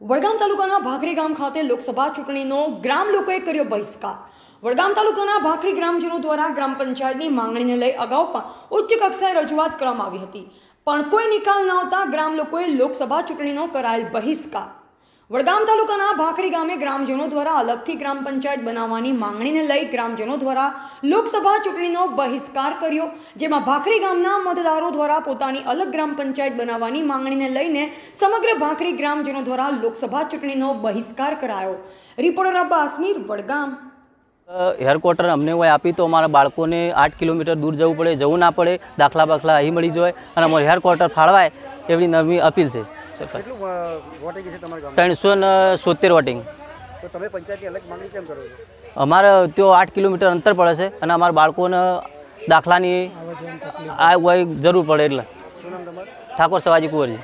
વડગામ તાલુકાના ભાખરી ગામ ખાતે લોકસભા ચૂંટણીનો ગ્રામ લોકોએ કર્યો બહિષ્કાર વડગામ તાલુકાના ભાખરી ગ્રામજનો દ્વારા ગ્રામ પંચાયતની માંગણીને લઈ અગાઉ પણ ઉચ્ચ કક્ષાએ રજૂઆત કરવામાં આવી હતી પણ કોઈ નિકાલ ન આવતા ગ્રામ લોકોએ લોકસભા ચૂંટણીનો કરાયેલ બહિષ્કાર વડગામ તાલુકાના ભાખરી ગામે ગ્રામજનો દ્વારા અલગથી ગ્રામ પંચાયત બનાવવાની માંગણીને લઈ ગ્રામજનો દ્વારા લોકસભા ચૂંટણીનો બહિષ્કાર કર્યો જેમાં ભાખરી ગામના મતદારો દ્વારા પોતાની અલગ ગ્રામ પંચાયત બનાવવાની માંગણીને લઈને સમગ્ર ભાખરી ગ્રામજનો દ્વારા લોકસભા ચૂંટણીનો બહિષ્કાર કરાયો રિપોર્ટર અબ્બા આસમીર વડગામ હેરક્વાર્ટર અમને હોય આપી તો અમારા બાળકોને આઠ કિલોમીટર દૂર જવું પડે જવું ના પડે દાખલા બાખલા અહીં મળી જાય અને અમારું હેરક્વાર્ટર ફાળવાય એવી નવી અપીલ છે ત્રણસો ને સોતેર વોટિંગ અમારે તો આઠ કિલોમીટર અંતર પડે છે અને અમારા બાળકોને દાખલાની આ જરૂર પડે એટલે ઠાકોર સવાજી કુંવરજી